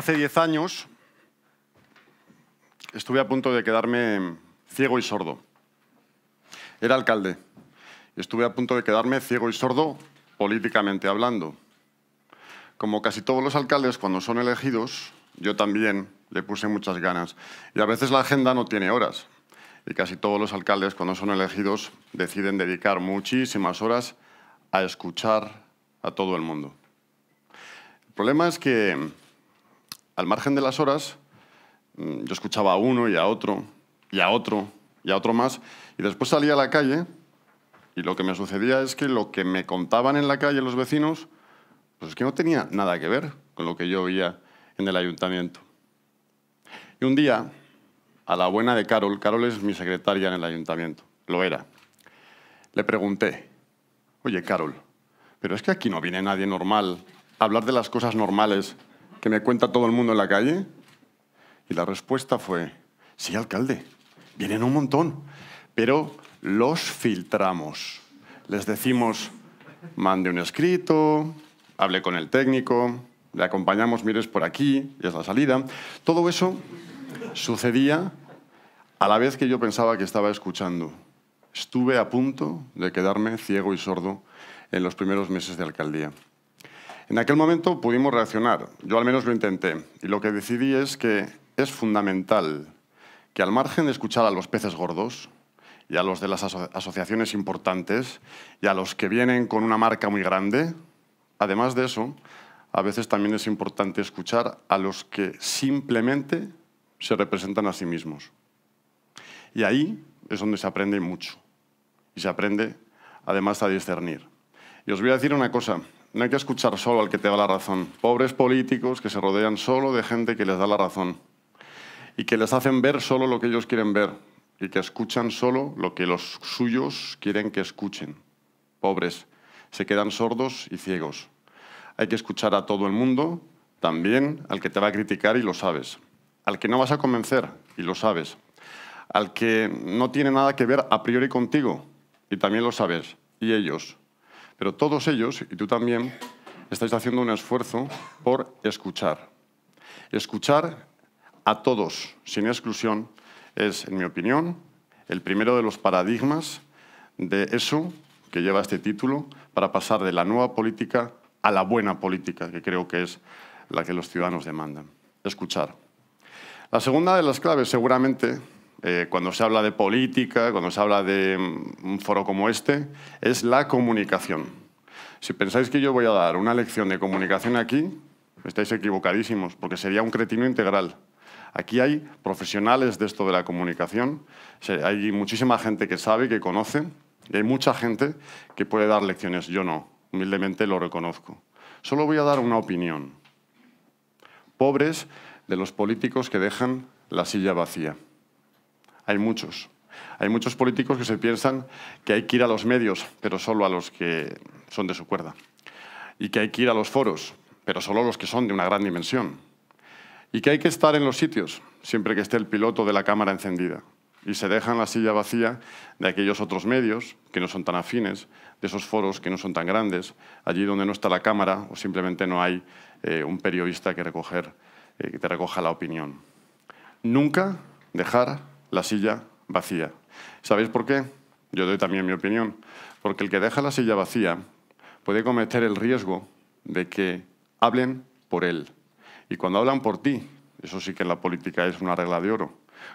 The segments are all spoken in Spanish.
hace 10 años estuve a punto de quedarme ciego y sordo. Era alcalde. Estuve a punto de quedarme ciego y sordo políticamente hablando. Como casi todos los alcaldes cuando son elegidos, yo también le puse muchas ganas. Y a veces la agenda no tiene horas. Y casi todos los alcaldes cuando son elegidos deciden dedicar muchísimas horas a escuchar a todo el mundo. El problema es que al margen de las horas, mm, yo escuchaba a uno y a otro, y a otro, y a otro más, y después salía a la calle y lo que me sucedía es que lo que me contaban en la calle los vecinos, pues es que no tenía nada que ver con lo que yo oía en el ayuntamiento. Y un día, a la buena de Carol, Carol es mi secretaria en el ayuntamiento, lo era, le pregunté, oye Carol, pero es que aquí no viene nadie normal a hablar de las cosas normales que me cuenta todo el mundo en la calle? Y la respuesta fue, sí, alcalde, vienen un montón, pero los filtramos. Les decimos, mande un escrito, hable con el técnico, le acompañamos, mires por aquí, y es la salida. Todo eso sucedía a la vez que yo pensaba que estaba escuchando. Estuve a punto de quedarme ciego y sordo en los primeros meses de alcaldía. En aquel momento pudimos reaccionar, yo al menos lo intenté, y lo que decidí es que es fundamental que al margen de escuchar a los peces gordos y a los de las asociaciones importantes y a los que vienen con una marca muy grande, además de eso, a veces también es importante escuchar a los que simplemente se representan a sí mismos. Y ahí es donde se aprende mucho y se aprende además a discernir. Y os voy a decir una cosa, no hay que escuchar solo al que te da la razón. Pobres políticos que se rodean solo de gente que les da la razón y que les hacen ver solo lo que ellos quieren ver y que escuchan solo lo que los suyos quieren que escuchen. Pobres, se quedan sordos y ciegos. Hay que escuchar a todo el mundo, también al que te va a criticar y lo sabes, al que no vas a convencer y lo sabes, al que no tiene nada que ver a priori contigo y también lo sabes, y ellos, pero todos ellos, y tú también, estáis haciendo un esfuerzo por escuchar. Escuchar a todos, sin exclusión, es, en mi opinión, el primero de los paradigmas de eso que lleva este título para pasar de la nueva política a la buena política, que creo que es la que los ciudadanos demandan. Escuchar. La segunda de las claves, seguramente, eh, cuando se habla de política, cuando se habla de mm, un foro como este, es la comunicación. Si pensáis que yo voy a dar una lección de comunicación aquí, estáis equivocadísimos, porque sería un cretino integral. Aquí hay profesionales de esto de la comunicación, hay muchísima gente que sabe, que conoce, y hay mucha gente que puede dar lecciones. Yo no, humildemente lo reconozco. Solo voy a dar una opinión. Pobres de los políticos que dejan la silla vacía. Hay muchos. Hay muchos políticos que se piensan que hay que ir a los medios, pero solo a los que son de su cuerda. Y que hay que ir a los foros, pero solo a los que son de una gran dimensión. Y que hay que estar en los sitios, siempre que esté el piloto de la cámara encendida. Y se dejan la silla vacía de aquellos otros medios que no son tan afines, de esos foros que no son tan grandes, allí donde no está la cámara o simplemente no hay eh, un periodista que, recoger, eh, que te recoja la opinión. Nunca dejar la silla vacía. ¿Sabéis por qué? Yo doy también mi opinión. Porque el que deja la silla vacía puede cometer el riesgo de que hablen por él. Y cuando hablan por ti, eso sí que en la política es una regla de oro,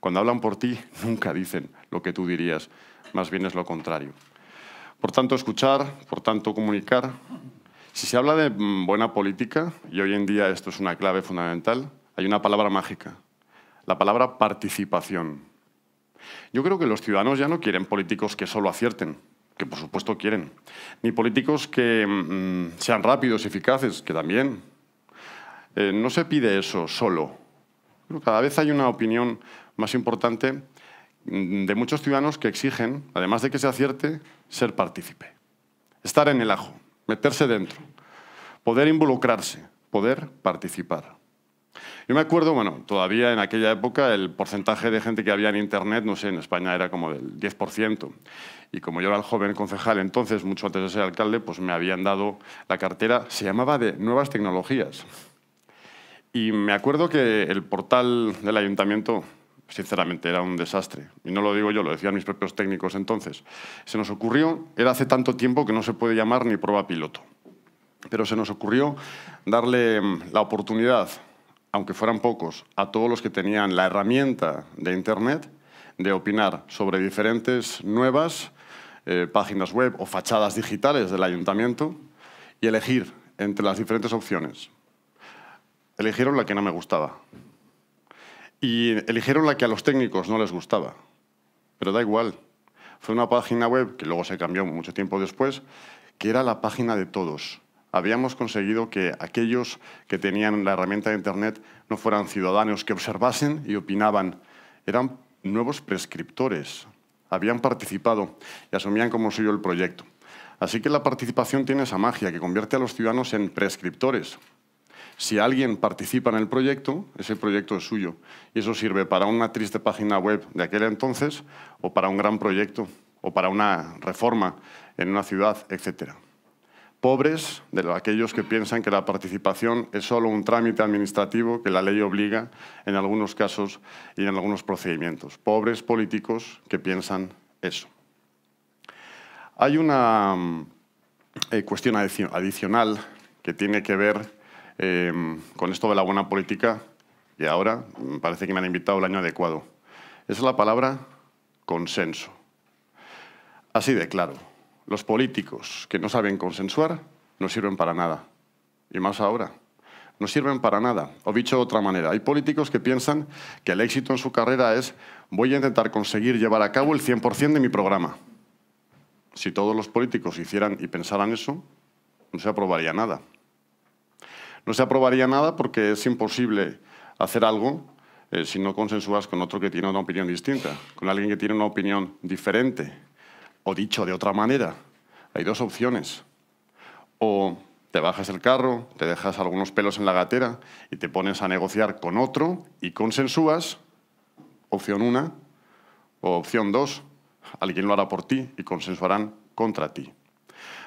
cuando hablan por ti nunca dicen lo que tú dirías, más bien es lo contrario. Por tanto, escuchar, por tanto, comunicar. Si se habla de mm, buena política, y hoy en día esto es una clave fundamental, hay una palabra mágica, la palabra participación. Yo creo que los ciudadanos ya no quieren políticos que solo acierten, que por supuesto quieren, ni políticos que mm, mm, sean rápidos, y eficaces, que también. Eh, no se pide eso solo. Cada vez hay una opinión más importante mm, de muchos ciudadanos que exigen, además de que se acierte, ser partícipe, estar en el ajo, meterse dentro, poder involucrarse, poder participar. Yo me acuerdo, bueno, todavía en aquella época el porcentaje de gente que había en Internet, no sé, en España era como del 10%. Y como yo era el joven concejal entonces, mucho antes de ser alcalde, pues me habían dado la cartera, se llamaba de Nuevas Tecnologías. Y me acuerdo que el portal del ayuntamiento, sinceramente, era un desastre. Y no lo digo yo, lo decían mis propios técnicos entonces. Se nos ocurrió, era hace tanto tiempo que no se puede llamar ni prueba piloto, pero se nos ocurrió darle mm, la oportunidad aunque fueran pocos, a todos los que tenían la herramienta de Internet de opinar sobre diferentes nuevas eh, páginas web o fachadas digitales del ayuntamiento y elegir entre las diferentes opciones. Eligieron la que no me gustaba. Y eligieron la que a los técnicos no les gustaba. Pero da igual. Fue una página web, que luego se cambió mucho tiempo después, que era la página de todos habíamos conseguido que aquellos que tenían la herramienta de Internet no fueran ciudadanos que observasen y opinaban, eran nuevos prescriptores, habían participado y asumían como suyo el proyecto. Así que la participación tiene esa magia que convierte a los ciudadanos en prescriptores. Si alguien participa en el proyecto, ese proyecto es suyo. Y eso sirve para una triste página web de aquel entonces, o para un gran proyecto, o para una reforma en una ciudad, etcétera pobres de aquellos que piensan que la participación es solo un trámite administrativo que la ley obliga en algunos casos y en algunos procedimientos. Pobres políticos que piensan eso. Hay una mm, eh, cuestión adicional que tiene que ver em, con esto de la buena política y ahora me mm, parece que me han invitado el año adecuado. Es la palabra consenso. Así de claro. Los políticos que no saben consensuar no sirven para nada. Y más ahora. No sirven para nada. O dicho de otra manera, hay políticos que piensan que el éxito en su carrera es voy a intentar conseguir llevar a cabo el 100% de mi programa. Si todos los políticos hicieran y pensaran eso, no se aprobaría nada. No se aprobaría nada porque es imposible hacer algo eh, si no consensuas con otro que tiene una opinión distinta, con alguien que tiene una opinión diferente, o dicho de otra manera, hay dos opciones. O te bajas el carro, te dejas algunos pelos en la gatera y te pones a negociar con otro y consensúas, opción una, o opción dos, alguien lo hará por ti y consensuarán contra ti.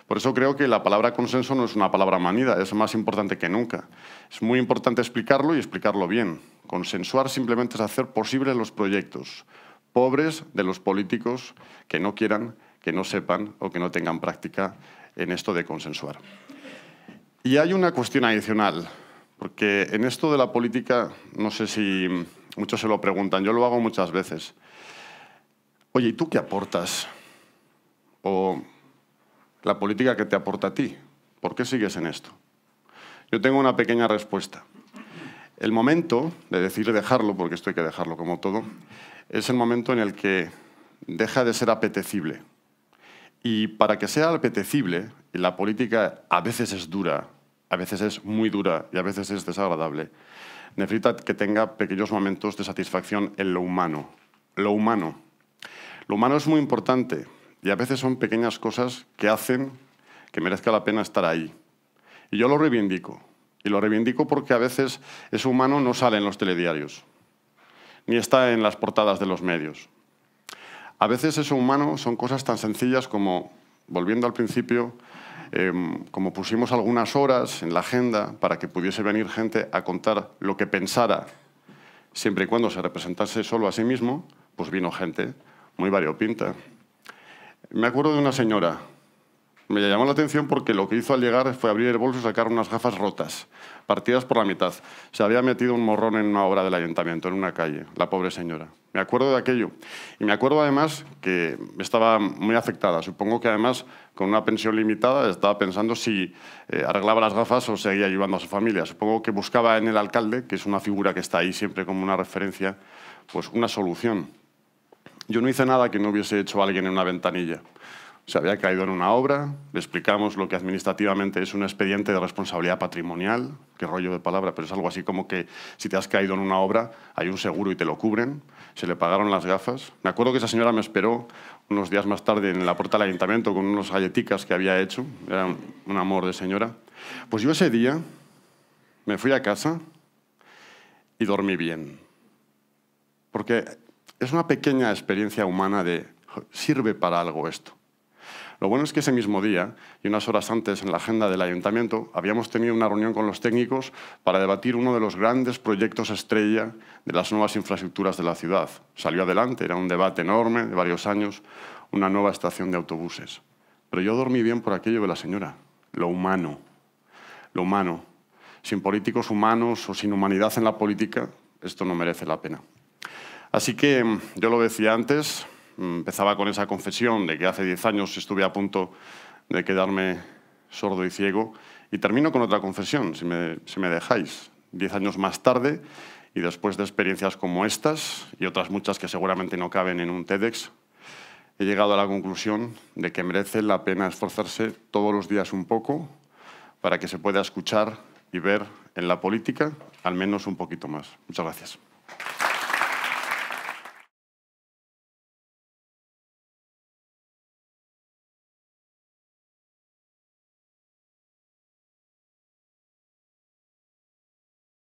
Por eso creo que la palabra consenso no es una palabra manida, es más importante que nunca. Es muy importante explicarlo y explicarlo bien. Consensuar simplemente es hacer posibles los proyectos pobres de los políticos que no quieran, que no sepan o que no tengan práctica en esto de consensuar. Y hay una cuestión adicional, porque en esto de la política, no sé si muchos se lo preguntan, yo lo hago muchas veces. Oye, ¿y tú qué aportas? O la política que te aporta a ti, ¿por qué sigues en esto? Yo tengo una pequeña respuesta. El momento de decir dejarlo, porque esto hay que dejarlo como todo, es el momento en el que deja de ser apetecible. Y para que sea apetecible, la política a veces es dura, a veces es muy dura y a veces es desagradable. Necesita que tenga pequeños momentos de satisfacción en lo humano. Lo humano. Lo humano es muy importante y a veces son pequeñas cosas que hacen que merezca la pena estar ahí. Y yo lo reivindico. Y lo reivindico porque a veces ese humano no sale en los telediarios, ni está en las portadas de los medios. A veces eso humano son cosas tan sencillas como, volviendo al principio, em, como pusimos algunas horas en la agenda para que pudiese venir gente a contar lo que pensara, siempre y cuando se representase solo a sí mismo, pues vino gente muy variopinta. Me acuerdo de una señora me llamó la atención porque lo que hizo al llegar fue abrir el bolso y sacar unas gafas rotas, partidas por la mitad. Se había metido un morrón en una obra del ayuntamiento, en una calle, la pobre señora. Me acuerdo de aquello. Y me acuerdo además que estaba muy afectada. Supongo que además con una pensión limitada estaba pensando si eh, arreglaba las gafas o seguía ayudando a su familia. Supongo que buscaba en el alcalde, que es una figura que está ahí siempre como una referencia, pues una solución. Yo no hice nada que no hubiese hecho alguien en una ventanilla se había caído en una obra, le explicamos lo que administrativamente es un expediente de responsabilidad patrimonial, qué rollo de palabra, pero es algo así como que si te has caído en una obra hay un seguro y te lo cubren, se le pagaron las gafas. Me acuerdo que esa señora me esperó unos días más tarde en la puerta del ayuntamiento con unos galleticas que había hecho, era un amor de señora. Pues yo ese día me fui a casa y dormí bien, porque es una pequeña experiencia humana de sirve para algo esto. Lo bueno es que ese mismo día y unas horas antes en la agenda del ayuntamiento habíamos tenido una reunión con los técnicos para debatir uno de los grandes proyectos estrella de las nuevas infraestructuras de la ciudad. Salió adelante, era un debate enorme de varios años, una nueva estación de autobuses. Pero yo dormí bien por aquello de la señora, lo humano, lo humano. Sin políticos humanos o sin humanidad en la política, esto no merece la pena. Así que yo lo decía antes, empezaba con esa confesión de que hace 10 años estuve a punto de quedarme sordo y ciego. Y termino con otra confesión, si me, dejáis. Diez años más tarde, y después de experiencias como estas y otras muchas que seguramente no caben en un TEDx, he llegado a la conclusión de que merece la pena esforzarse todos los días un poco para que se pueda escuchar y ver en la política al menos un poquito más. Muchas gracias.